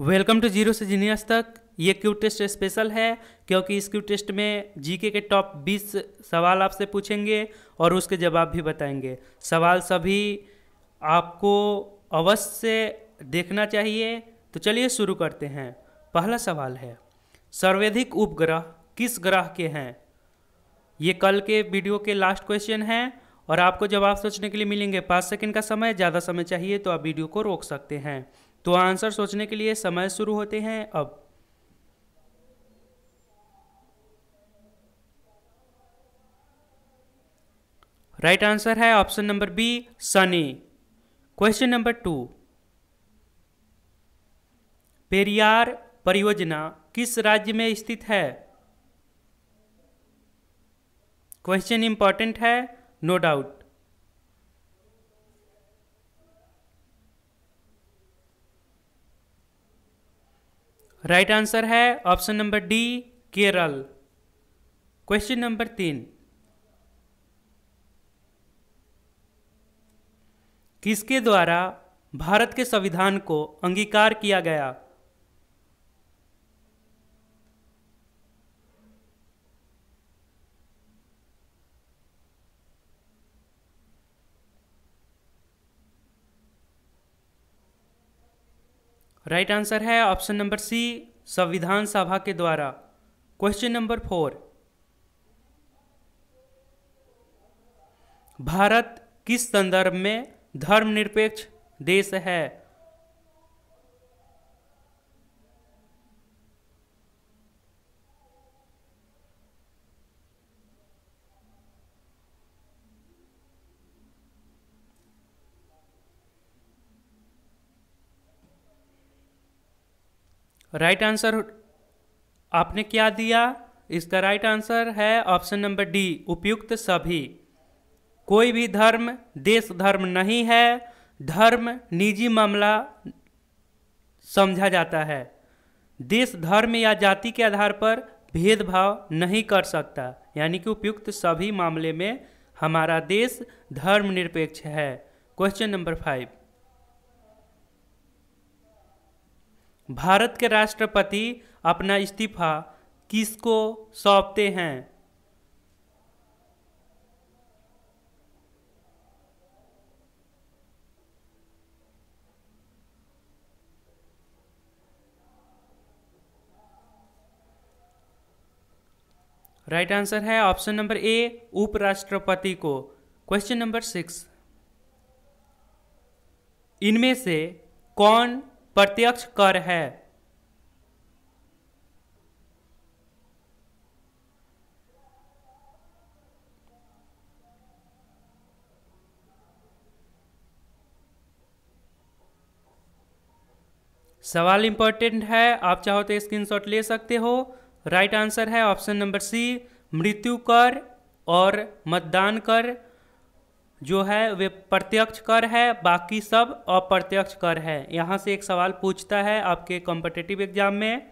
welcome to zero से genius तक ये क्यू टेस्ट स्पेशल है क्योंकि इस क्यू टेस्ट में जीके के टॉप 20 सवाल आपसे पूछेंगे और उसके जवाब भी बताएंगे सवाल सभी आपको अवश्य देखना चाहिए तो चलिए शुरू करते हैं पहला सवाल है सर्वाधिक उपग्रह किस ग्रह के हैं ये कल के वीडियो के लास्ट क्वेश्चन हैं और आपको जवाब सोचने के लिए मिलेंगे पाँच सेकंड का समय ज़्यादा समय चाहिए तो आप वीडियो को रोक सकते हैं तो आंसर सोचने के लिए समय शुरू होते हैं अब राइट right आंसर है ऑप्शन नंबर बी सनी क्वेश्चन नंबर टू पेरियार परियोजना किस राज्य में स्थित है क्वेश्चन इंपॉर्टेंट है no no doubt right answer है option number D Kerala question number तीन किसके द्वारा भारत के संविधान को अंगीकार किया गया राइट right आंसर है ऑप्शन नंबर सी संविधान सभा के द्वारा क्वेश्चन नंबर फोर भारत किस संदर्भ में धर्मनिरपेक्ष देश है राइट आंसर आपने क्या दिया इसका राइट आंसर है ऑप्शन नंबर डी उपयुक्त सभी कोई भी धर्म देश धर्म नहीं है धर्म निजी मामला समझा जाता है देश धर्म या जाति के आधार पर भेदभाव नहीं कर सकता यानी कि उपयुक्त सभी मामले में हमारा देश धर्मनिरपेक्ष है क्वेश्चन नंबर फाइव भारत के राष्ट्रपति अपना इस्तीफा किसको सौंपते हैं राइट right आंसर है ऑप्शन नंबर ए उपराष्ट्रपति को क्वेश्चन नंबर सिक्स इनमें से कौन प्रत्यक्ष कर है सवाल इंपॉर्टेंट है आप चाहो तो स्क्रीनशॉट ले सकते हो राइट आंसर है ऑप्शन नंबर सी मृत्यु कर और मतदान कर जो है वे प्रत्यक्ष कर है बाकी सब अप्रत्यक्ष कर है यहाँ से एक सवाल पूछता है आपके कॉम्पिटेटिव एग्जाम में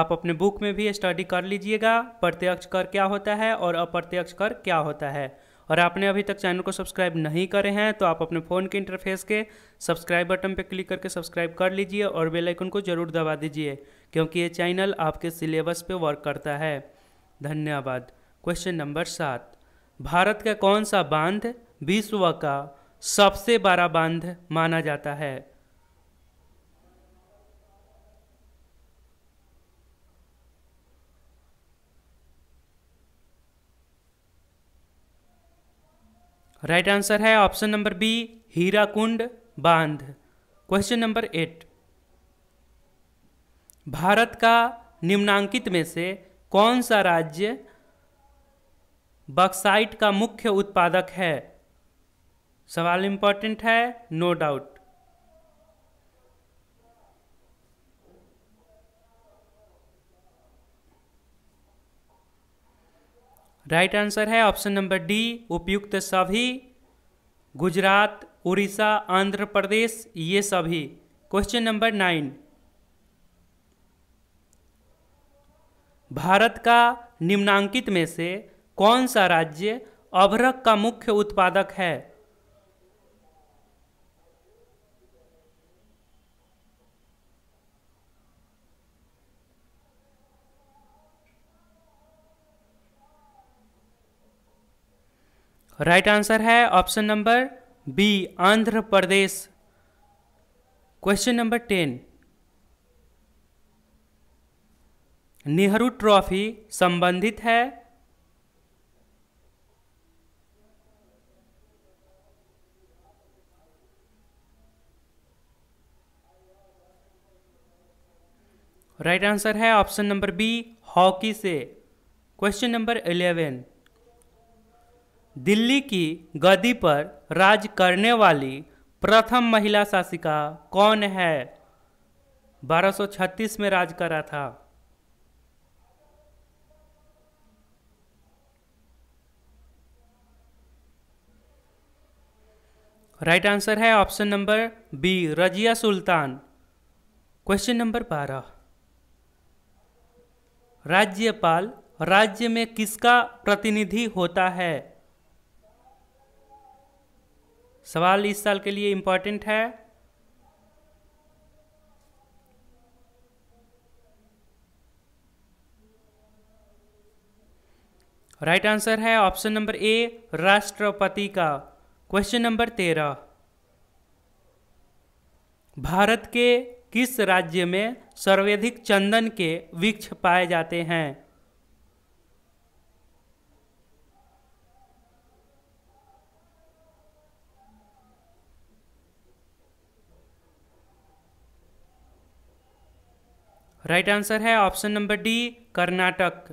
आप अपने बुक में भी स्टडी कर लीजिएगा प्रत्यक्ष कर क्या होता है और अप्रत्यक्ष कर क्या होता है और आपने अभी तक चैनल को सब्सक्राइब नहीं करे हैं तो आप अपने फ़ोन के इंटरफेस के सब्सक्राइब बटन पर क्लिक करके सब्सक्राइब कर लीजिए और बेल आइकन को ज़रूर दबा दीजिए क्योंकि ये चैनल आपके सिलेबस पे वर्क करता है धन्यवाद क्वेश्चन नंबर सात भारत का कौन सा बांध विश्व का सबसे बड़ा बांध माना जाता है राइट right आंसर है ऑप्शन नंबर बी हीराकुंड बांध क्वेश्चन नंबर एट भारत का निम्नांकित में से कौन सा राज्य बक्साइट का मुख्य उत्पादक है सवाल इंपॉर्टेंट है नो डाउट राइट आंसर है ऑप्शन नंबर डी उपयुक्त सभी गुजरात उड़ीसा आंध्र प्रदेश ये सभी क्वेश्चन नंबर नाइन भारत का निम्नांकित में से कौन सा राज्य अभ्रक का मुख्य उत्पादक है राइट right आंसर है option number B Andhra Pradesh question number ten Nehru trophy संबंधित है राइट right आंसर है ऑप्शन नंबर बी हॉकी से क्वेश्चन नंबर इलेवन दिल्ली की गद्दी पर राज करने वाली प्रथम महिला शासिका कौन है 1236 में राज करा था राइट right आंसर है option number B Razia Sultan question number बारह राज्यपाल राज्य में किसका प्रतिनिधि होता है सवाल इस साल के लिए इम्पॉर्टेंट है राइट right आंसर है ऑप्शन नंबर ए राष्ट्रपति का क्वेश्चन नंबर तेरह भारत के किस राज्य में सर्वाधिक चंदन के वृक्ष पाए जाते हैं राइट आंसर है option number D Karnataka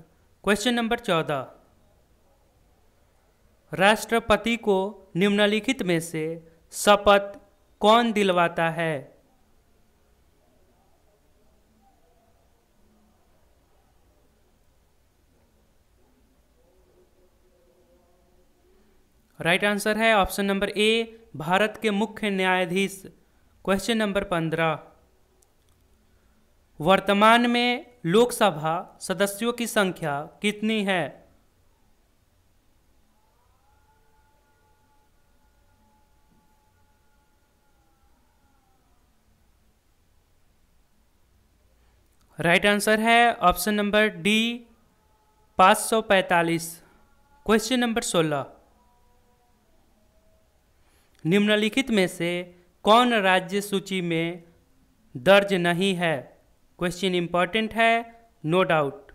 question number चौदह राष्ट्रपति को निम्नलिखित में से शपथ कौन दिलवाता है राइट right आंसर है ऑप्शन नंबर ए भारत के मुख्य न्यायाधीश क्वेश्चन नंबर पंद्रह वर्तमान में लोकसभा सदस्यों की संख्या कितनी है राइट right आंसर है option number D 545 question number 16 निम्नलिखित में से कौन राज्य सूची में दर्ज नहीं है क्वेश्चन इम्पॉर्टेंट है नो डाउट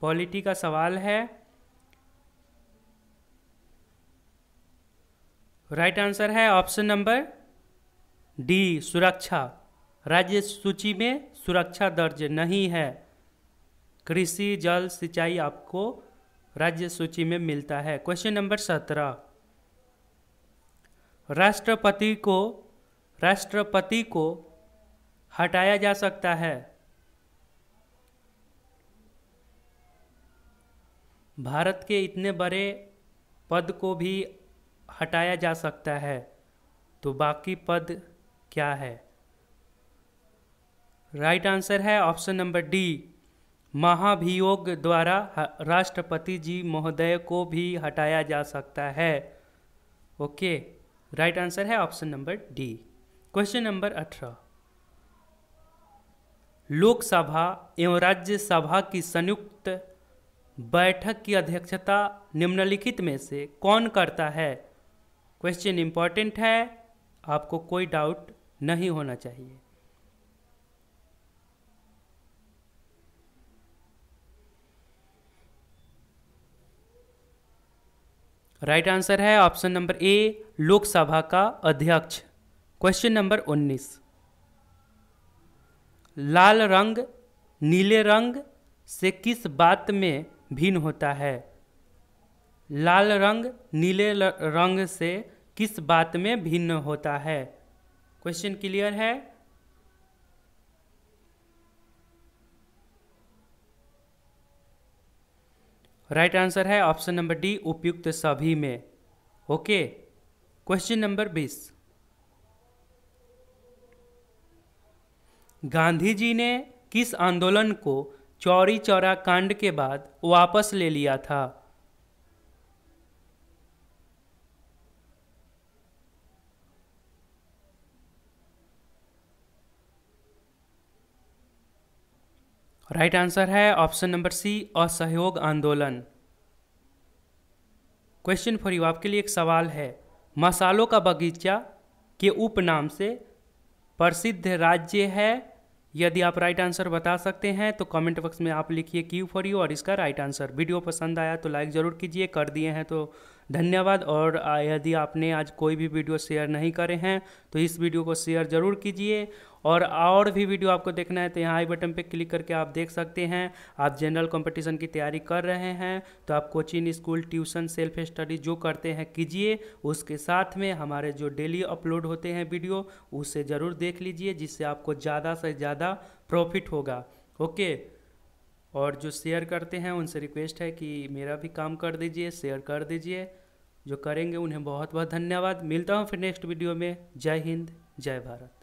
पॉलिटी का सवाल है राइट right आंसर है ऑप्शन नंबर डी सुरक्षा राज्य सूची में सुरक्षा दर्ज नहीं है कृषि जल सिंचाई आपको राज्य सूची में मिलता है क्वेश्चन नंबर सत्रह राष्ट्रपति को राष्ट्रपति को हटाया जा सकता है भारत के इतने बड़े पद को भी हटाया जा सकता है तो बाकी पद क्या है राइट right आंसर है ऑप्शन नंबर डी महाभियोग द्वारा राष्ट्रपति जी महोदय को भी हटाया जा सकता है ओके राइट आंसर है option number D question number अठारह लोकसभा एवं राज्यसभा की संयुक्त बैठक की अध्यक्षता निम्नलिखित में से कौन करता है क्वेश्चन इम्पॉर्टेंट है आपको कोई डाउट नहीं होना चाहिए राइट right आंसर है ऑप्शन नंबर ए लोकसभा का अध्यक्ष क्वेश्चन नंबर उन्नीस लाल रंग नीले रंग से किस बात में भिन्न होता है लाल रंग नीले रंग से किस बात में भिन्न होता है क्वेश्चन क्लियर है राइट right आंसर है ऑप्शन नंबर डी उपयुक्त सभी में ओके क्वेश्चन नंबर बीस गांधी जी ने किस आंदोलन को चौरी चौरा कांड के बाद वापस ले लिया था राइट right आंसर है ऑप्शन नंबर सी असहयोग आंदोलन क्वेश्चन फॉर यू आपके लिए एक सवाल है मसालों का बगीचा के उपनाम से प्रसिद्ध राज्य है यदि आप राइट आंसर बता सकते हैं तो कमेंट बॉक्स में आप लिखिए क्यू फॉर यू और इसका राइट आंसर वीडियो पसंद आया तो लाइक ज़रूर कीजिए कर दिए हैं तो धन्यवाद और यदि आपने आज कोई भी वीडियो शेयर नहीं करे हैं तो इस वीडियो को शेयर ज़रूर कीजिए और और भी वीडियो आपको देखना है तो यहाँ आई बटन पे क्लिक करके आप देख सकते हैं आप जनरल कंपटीशन की तैयारी कर रहे हैं तो आप coaching school tuition self study जो करते हैं कीजिए उसके साथ में हमारे जो डेली अपलोड होते हैं वीडियो उसे ज़रूर देख लीजिए जिससे आपको ज़्यादा से ज़्यादा प्रॉफिट होगा ओके और जो शेयर करते हैं उनसे रिक्वेस्ट है कि मेरा भी काम कर दीजिए शेयर कर दीजिए जो करेंगे उन्हें बहुत बहुत धन्यवाद मिलता हूँ फिर नेक्स्ट वीडियो में जय हिंद जय भारत